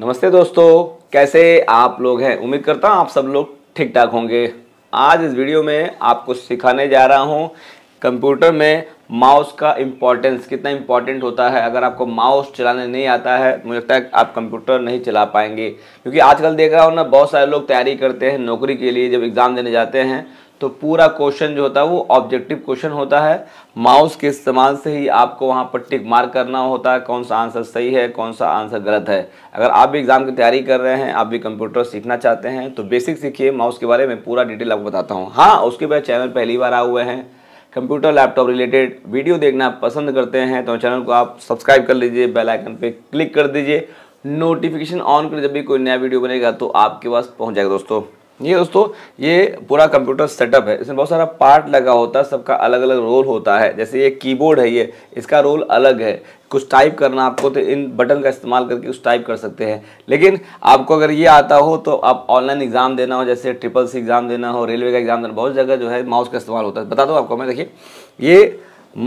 नमस्ते दोस्तों कैसे आप लोग हैं उम्मीद करता हूँ आप सब लोग ठीक ठाक होंगे आज इस वीडियो में आपको सिखाने जा रहा हूँ कंप्यूटर में माउस का इम्पोर्टेंस कितना इम्पोर्टेंट होता है अगर आपको माउस चलाने नहीं आता है मुझे लगता है आप कंप्यूटर नहीं चला पाएंगे क्योंकि आजकल देख रहा हूँ ना बहुत सारे लोग तैयारी करते हैं नौकरी के लिए जब एग्ज़ाम देने जाते हैं तो पूरा क्वेश्चन जो होता है वो ऑब्जेक्टिव क्वेश्चन होता है माउस के इस्तेमाल से ही आपको वहाँ पर टिक मार्क करना होता है कौन सा आंसर सही है कौन सा आंसर गलत है अगर आप भी एग्ज़ाम की तैयारी कर रहे हैं आप भी कंप्यूटर सीखना चाहते हैं तो बेसिक सीखिए माउस के बारे में पूरा डिटेल आपको बताता हूँ हाँ उसके बाद चैनल पहली बार आए हुए हैं कंप्यूटर लैपटॉप रिलेटेड वीडियो देखना पसंद करते हैं तो चैनल को आप सब्सक्राइब कर लीजिए बेल आइकन पे क्लिक कर दीजिए नोटिफिकेशन ऑन कर जब भी कोई नया वीडियो बनेगा तो आपके पास पहुंच जाएगा दोस्तों ये दोस्तों ये पूरा कंप्यूटर सेटअप है इसमें बहुत सारा पार्ट लगा होता है सबका अलग अलग रोल होता है जैसे ये कीबोर्ड है ये इसका रोल अलग है कुछ टाइप करना आपको तो इन बटन का इस्तेमाल करके उस टाइप कर सकते हैं लेकिन आपको अगर ये आता हो तो आप ऑनलाइन एग्ज़ाम देना हो जैसे ट्रिपल सी एग्ज़ाम देना हो रेलवे का एग्ज़ाम देना बहुत जगह जो है माउस का इस्तेमाल होता है बता दो आपको मैं देखिए ये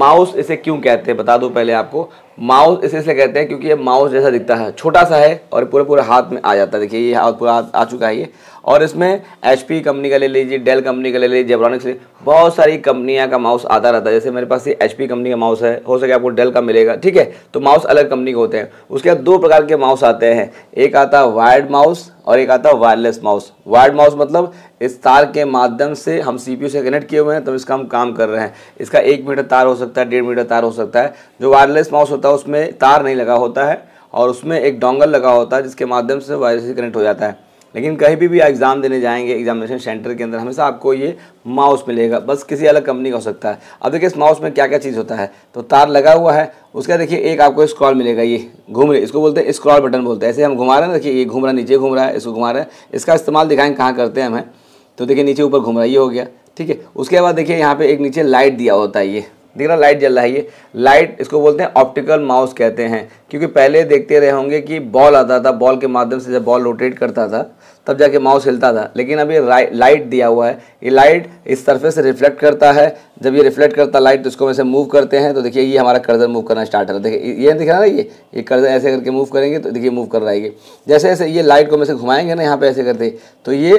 माउस इसे क्यों कहते हैं बता दो पहले आपको माउस इसे इसलिए कहते हैं क्योंकि ये माउस जैसा दिखता है छोटा सा है और पूरे पूरे हाथ में आ जाता है देखिए ये हाथ पूरा हाथ आ चुका है ये और इसमें एच कंपनी का ले लीजिए डेल कंपनी का ले लीजिए जेब्रॉनिक्स ले बहुत सारी कंपनियाँ का माउस आता रहता है जैसे मेरे पास ये एच कंपनी का माउस है हो सके आपको डेल का मिलेगा ठीक है तो माउस अलग कंपनी के होते हैं उसके बाद दो प्रकार के माउस आते हैं एक आता है वायर्ड माउस और एक आता है वायरलेस माउस वायर्ड माउस मतलब इस तार के माध्यम से हम सी से कनेक्ट किए हुए हैं तो इसका हम काम कर रहे हैं इसका एक मीटर तार हो सकता है डेढ़ मीटर तार हो सकता है जो वायरलेस माउस होता है होता है उसमें तार नहीं लगा होता है और उसमें एक डोंगल लगा होता है जिसके माध्यम से वायर से कनेक्ट हो जाता है लेकिन कहीं भी भी एग्ज़ाम देने जाएंगे एग्जामिनेशन सेंटर के अंदर हमेशा आपको ये माउस मिलेगा बस किसी अलग कंपनी का हो सकता है अब देखिए इस माउस में क्या क्या चीज़ होता है तो तार लगा हुआ है उसका देखिए एक आपको स्क्रॉल मिलेगा ये घूम रही इसको बोलते हैं स्क्रॉल बटन बोलते हैं ऐसे हम घुमा रहे हैं देखिए ये घूम रहा है नीचे घूम रहा है इसको घुमा रहे हैं इसका इस्तेमाल दिखाएंगे कहाँ करते हैं हमें तो देखिए नीचे ऊपर घूम रहा है ये हो गया ठीक है उसके बाद देखिए यहाँ पर एक नीचे लाइट दिया होता है ये देख रहा लाइट जल रहा है ये लाइट इसको बोलते हैं ऑप्टिकल माउस कहते हैं क्योंकि पहले देखते रहे होंगे कि बॉल आता था बॉल के माध्यम से जब बॉल रोटेट करता था तब जाके माउस हिलता था लेकिन अभी लाइट दिया हुआ है ये लाइट इस तरफ से रिफ्लेक्ट करता है जब ये रिफ्लेक्ट करता लाइट तो इसको वैसे मूव करते हैं तो देखिए ये हमारा कर्जर मूव करना स्टार्ट है देखिए ये दिख रहा है ये ये कर्जर ऐसे करके मूव करेंगे तो देखिए मूव कर रहा है ये जैसे जैसे ये लाइट को वैसे घुमाएंगे ना यहाँ पर ऐसे करते तो ये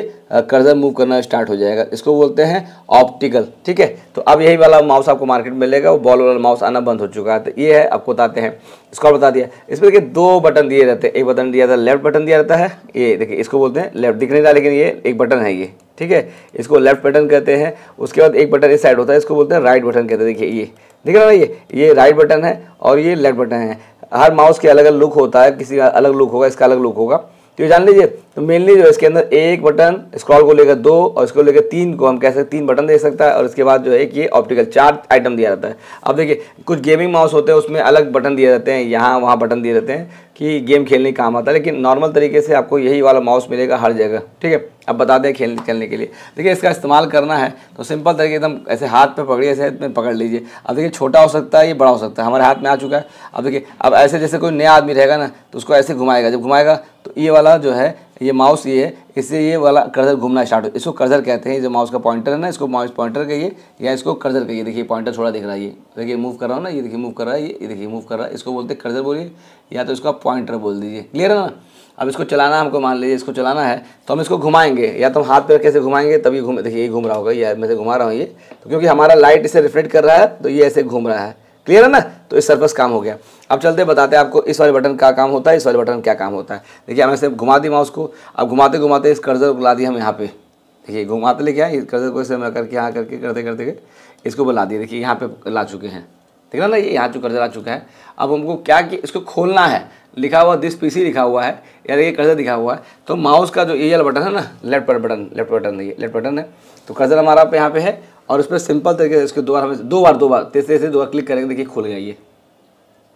कर्जर मूव करना स्टार्ट हो जाएगा इसको बोलते हैं ऑप्टिकल ठीक है तो अब यही वाला माउस आपको मार्केट में मिलेगा वो बॉल वाला माउस आना बंद हो चुका है तो ये है आपको बताते हैं इसको बता दिया इसमें देखिए दो बटन दिए रहते हैं एक बटन दिया था लेफ्ट बटन दिया रहता है ये देखिए इसको बोलते हैं लेफ्ट दिख नहीं रहा लेकिन ये एक बटन है ये ठीक है इसको लेफ्ट बटन कहते हैं उसके बाद एक बटन इस साइड होता है इसको बोलते हैं राइट बटन कहते हैं देखिए ये दिख रहा ना ये ये राइट बटन है और ये लेफ्ट बटन है हर माउस के अलग अलग लुक होता है किसी का अलग लुक होगा इसका अलग लुक होगा तो ये जान लीजिए तो मेनली जो इसके अंदर एक बटन स्क्रॉल को लेकर दो और इसको लेकर तीन को हम कह सकते तीन बटन दे सकता है और इसके बाद जो है कि ये ऑप्टिकल चार आइटम दिया जाता है अब देखिए कुछ गेमिंग माउस होते हैं उसमें अलग बटन दिए जाते हैं यहाँ वहाँ बटन दिए जाते हैं कि गेम खेलने काम आता है लेकिन नॉर्मल तरीके से आपको यही वाला माउस मिलेगा हर जगह ठीक है अब बता दें खेल खेलने के लिए देखिए इसका इस्तेमाल करना है तो सिंपल तरीके एकदम ऐसे हाथ पे पकड़िए ऐसे में पकड़ लीजिए अब देखिए छोटा हो सकता है ये बड़ा हो सकता है हमारे हाथ में आ चुका है अब देखिए अब ऐसे जैसे कोई नया आदमी रहेगा ना तो उसको ऐसे घुमाएगा जब घुमाएगा तो ये वाला जो है ये माउस ये है इससे ये वाला कर्जर घूमना स्टार्ट हो इसको कर्जर कहते हैं जो माउस का पॉइंटर है ना इसको माउस पॉइंटर कहिए या इसको कर्जर कहिए देखिए पॉइंटर थोड़ा दिख रहा है ये देखिए मूव कर रहा हूँ ना ये देखिए मूव कर रहा है ये देखिए मूव कर रहा है इसको बोलते हैं कर्जर बोलिए या तो इसका पॉइंटर बोल दीजिए क्लियर है ना अब इसको चलाना हमको मान लीजिए इसको चलाना है तो हम इसको घुमाएंगे या तो हम हाथ पैर कैसे घुमाएंगे तभी घूम देखिए ये घूम रहा होगा या मैं से घुमा रहा हूँ ये तो क्योंकि हमारा लाइट इसे रिफ्लेक्ट कर रहा है तो ये ऐसे घूम रहा है क्लियर है ना तो इस सर्फस काम हो गया अब चलते बताते हैं आपको इस वाले बटन का काम होता है इस वाले बटन क्या काम होता है देखिए हमें सिर्फ घुमा दी माउस को अब घुमाते घुमाते इस कर्जर को ला दिया हम यहाँ पे देखिए घुमाते लेके आए कर्जर को इसे मैं करके यहाँ करके करते करते इसको बुला दिए देखिए यहाँ पे ला चुके हैं ठीक है ना ये यहाँ जो कर्ज़र आ चुका है अब हमको क्या कि इसको खोलना है लिखा हुआ दिस पीसी लिखा हुआ है यार ये कर्जर दिखा हुआ है तो माउस का जो ये वाला बटन है ना लेफ्ट पर बटन लेफ्ट बटन ये लेफ्ट बटन है तो कर्जर हमारा यहाँ पे है और पर सिंपल तरीके से इसके दो बार हमें दो बार दो बार तेज तेज दो बार क्लिक करेंगे देखिए खुल गया ये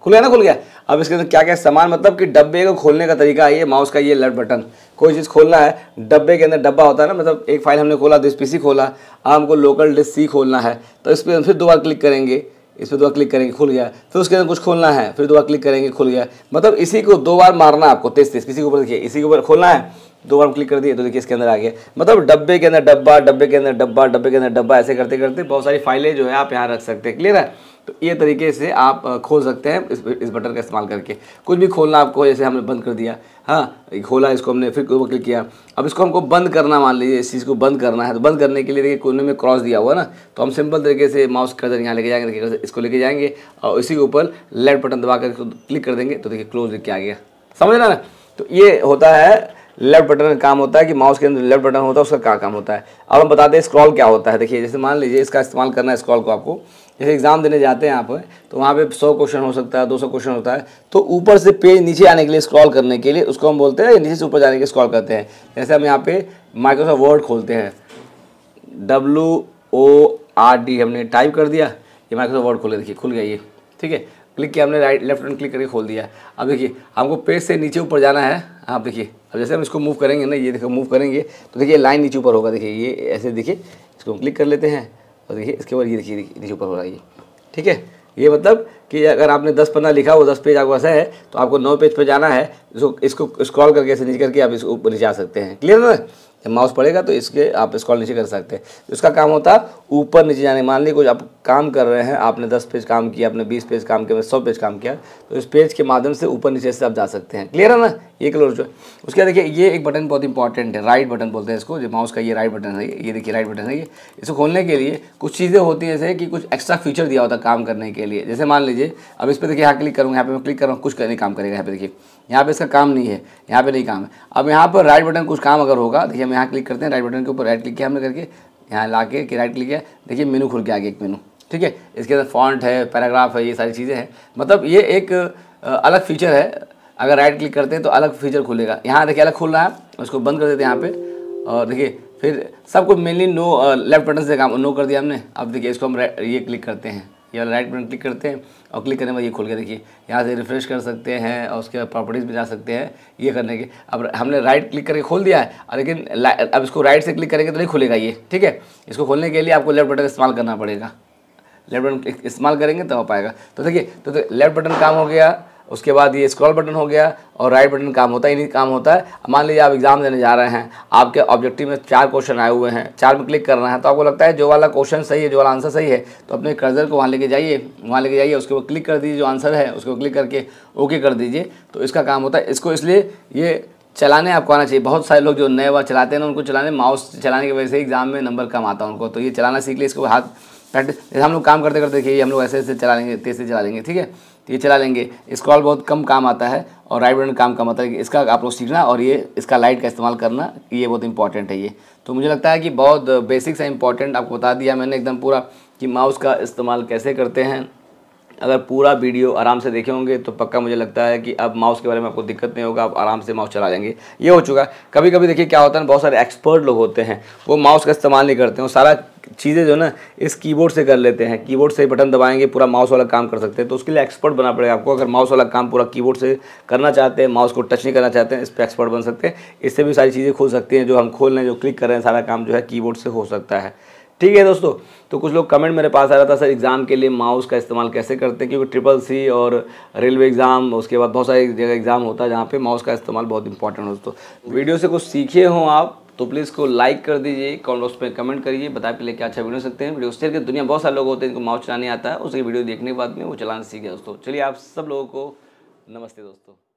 खुल गया ना खुल गया अब इसके अंदर क्या क्या सामान मतलब कि डब्बे को खोलने का तरीका है ये माउस का ये लट बटन कोई चीज़ खोलना है डब्बे के अंदर डब्बा होता है ना मतलब एक फाइल हमने खोला दिस तो पी खोला अब हमको लोकल डिस्क सी खोलना है तो इस पर फिर दो बार क्लिक करेंगे इस पर दो बार क्लिक करेंगे खुल गया फिर उसके अंदर कुछ खोलना है फिर दो बार क्लिक करेंगे खुल गया मतलब इसी को दो बार मारना है आपको तेज तेज किसी के ऊपर देखिए इसी के ऊपर खोलना है दो बार क्लिक कर दिए तो देखिए इसके अंदर आ गया मतलब डब्बे के अंदर डब्बा डब्बे के अंदर डब्बा डब्बे के अंदर डब्बा ऐसे करते करते बहुत सारी फाइलें जो है आप यहाँ रख सकते हैं क्लियर है तो ये तरीके से आप खोल सकते हैं इस इस बटन का इस्तेमाल करके कुछ भी खोलना आपको जैसे हमने बंद कर दिया हाँ खोला इसको हमने फिर क्लिक किया अब इसको हमको बंद करना मान लीजिए इस चीज़ को बंद करना है तो बंद करने के लिए देखिए कोने में क्रॉस दिया हुआ ना तो हम सिंपल तरीके से माउस कर यहाँ लेके जाएंगे इसको लेके जाएंगे और इसी के ऊपर लेफ्ट बटन दबा कर क्लिक कर देंगे तो देखिए क्लोज लिख के आ गया समझ ना तो ये होता है लेफ्ट बटन का काम होता है कि माउस के अंदर लेफ्ट बटन होता है उसका क्या काम होता है अब हम बताते हैं स्क्रॉल क्या होता है देखिए जैसे मान लीजिए इसका इस्तेमाल करना है स्क्रॉल को आपको जैसे एग्ज़ाम देने जाते हैं आप तो वहाँ पे सौ क्वेश्चन हो सकता है दो सौ क्वेश्चन होता है तो ऊपर से पेज नीचे आने के लिए स्क्रॉल करने के लिए उसको हम बोलते हैं नीचे से ऊपर जाने के स्क्रॉल करते हैं जैसे हम यहाँ पे माइक्रोसॉफ्ट वर्ड खोलते हैं डब्ल्यू ओ आर डी हमने टाइप कर दिया ये माइक्रोसॉफ्ट वर्ड खोले देखिए खुल गया ये ठीक है क्लिक किया हमने राइट लेफ्ट हैंड क्लिक करके खोल दिया अब देखिए हमको पेज से नीचे ऊपर जाना है आप देखिए अब जैसे हम इसको मूव करेंगे ना ये देखो मूव करेंगे तो देखिए लाइन नीचे ऊपर होगा देखिए ये ऐसे देखिए इसको हम क्लिक कर लेते हैं और देखिए इसके बाद ये देखिए नीचे ऊपर हो रहा है ये ठीक है ये मतलब कि अगर आपने दस पन्ना लिखा हो दस पेज आपको ऐसा है तो आपको नौ पेज पर जाना है इसको इसको स्क्रॉल करके ऐसे नीचे करके आप इसको ऊपर नीचे आ सकते हैं क्लियर ना जब माउस पड़ेगा तो इसके आप स्क्रॉल नीचे कर सकते हैं तो इसका काम होता है ऊपर नीचे जाने मान लीजिए कुछ आप काम कर रहे हैं आपने दस पेज काम किया आपने बीस पेज काम किया सौ पेज काम किया तो इस पेज के माध्यम से ऊपर नीचे से आप जा सकते हैं क्लियर है ना ये कलर जो है उसके बाद देखिए ये एक बटन बहुत इंपॉर्टेंट है राइट बटन बोलते हैं इसको जो माउस का ये राइट बटन है ये देखिए राइट बटन है ये इसको खोलने के लिए कुछ चीज़ें होती हैं जैसे कि कुछ एक्स्ट्रा फीचर दिया होता है काम करने के लिए जैसे मान लीजिए अब इस पर देखिए यहाँ क्लिक करूँगा यहाँ पर मैं क्लिक करूँगा कुछ नहीं काम करेगा यहाँ पे देखिए यहाँ पे इसका काम नहीं है यहाँ पे नहीं काम है अब यहाँ पर राइट बटन कुछ काम अगर होगा देखिए हम यहाँ क्लिक करते हैं राइट बटन के ऊपर राइट क्लिक किया हमने करके यहाँ ला के कि राइट क्लिक किया देखिए मेनू खुल के आगे एक मेनू ठीक है इसके अंदर फॉन्ट है पैराग्राफ है ये सारी चीज़ें हैं मतलब ये एक अलग फीचर है अगर राइट क्लिक करते हैं तो अलग फीचर खुलेगा यहाँ देखिए अलग खुल रहा है उसको बंद कर देते हैं यहाँ पर और देखिए फिर सबको मेनली नो लेफ्ट बटन से काम नो कर दिया हमने अब देखिए इसको हम ये क्लिक करते हैं वाला राइट बटन क्लिक करते हैं और क्लिक करने में ये खुल के देखिए यहाँ से रिफ्रेश कर सकते हैं और उसके बाद प्रॉपर्टीज़ में जा सकते हैं ये करने के अब हमने राइट क्लिक करके खोल दिया है लेकिन अब इसको राइट से क्लिक करेंगे तो नहीं खुलेगा ये ठीक है इसको खोलने के लिए आपको लेफ्ट बटन इस्तेमाल करना पड़ेगा लेफ्ट बटन इस्तेमाल करेंगे तब तो हो पाएगा तो देखिए तो, तो लेफ्ट बटन काम हो गया उसके बाद ये स्क्रॉल बटन हो गया और राइट बटन काम होता ही नहीं काम होता है मान लीजिए आप एग्ज़ाम देने जा रहे हैं आपके ऑब्जेक्टिव में चार क्वेश्चन आए हुए हैं चार में क्लिक करना है तो आपको लगता है जो वाला क्वेश्चन सही है जो वाला आंसर सही है तो अपने कर्जर को वहाँ लेके जाइए वहाँ लेके जाइए उसके ऊपर क्लिक कर दीजिए जो आंसर है उसको क्लिक करके ओके कर दीजिए तो इसका काम होता है इसको इसलिए ये चलाने आपको आना चाहिए बहुत सारे लोग जो नए बार चलाते हैं ना उनको चलाने माउस चलाने की वजह से एग्ज़ाम में नंबर कम आता है उनको तो ये चलाना सीख लिए इसको हाथ प्रैक्टिस हम लोग काम करते करते देखिए हम लोग ऐसे ऐसे चला लेंगे तेज से चला लेंगे ठीक है तो ये चला लेंगे स्क्रॉल बहुत कम काम आता है और राइट बटन काम कम आता है इसका आप लोग सीखना और ये इसका लाइट का इस्तेमाल करना ये बहुत इंपॉर्टेंट है ये तो मुझे लगता है कि बहुत बेसिक सा इंपॉर्टेंट आपको बता दिया मैंने एकदम पूरा कि माउस का इस्तेमाल कैसे करते हैं अगर पूरा वीडियो आराम से देखे होंगे तो पक्का मुझे लगता है कि अब माउस के बारे में आपको दिक्कत नहीं होगा आप आराम से माउस चला जाएंगे ये हो चुका है कभी कभी देखिए क्या होता है बहुत सारे एक्सपर्ट लोग होते हैं वो माउस का इस्तेमाल नहीं करते हैं सारा चीज़ें जो ना इस कीबोर्ड से कर लेते हैं कीबोर्ड से बटन दबाएंगे पूरा माउस वाला काम कर सकते हैं तो उसके लिए एक्सपर्ट बना पड़ेगा आपको अगर माउस वाला काम पूरा कीबोर्ड से करना चाहते हैं माउस को टच नहीं करना चाहते हैं इस पर एक्सपर्ट बन सकते हैं इससे भी सारी चीज़ें खुल सकती हैं जो हम खोल रहे हैं जो क्लिक कर रहे हैं सारा काम जो है कीबोर्ड से हो सकता है ठीक है दोस्तों तो कुछ लोग कमेंट मेरे पास आ रहा था सर एग्ज़ाम के लिए माउस का इस्तेमाल कैसे करते हैं क्योंकि ट्रिपल सी और रेलवे एग्ज़ाम उसके बाद बहुत सारे जगह एग्ज़ाम होता है जहाँ पे माउस का इस्तेमाल बहुत इंपॉर्टेंट हो दोस्तों वीडियो से कुछ सीखे हो आप तो प्लीज़ को लाइक कर दीजिए कॉमेंट बॉक्स में कमेंट करिए बताए पहले क्या अच्छा वीडियो सकते हैं वीडियो शेयर के दुनिया बहुत सारे लोग होते हैं जिनको माउस चलाने आता है उसकी वीडियो देखने के बाद में वो चलाना सीखे दोस्तों चलिए आप सब लोगों को नमस्ते दोस्तों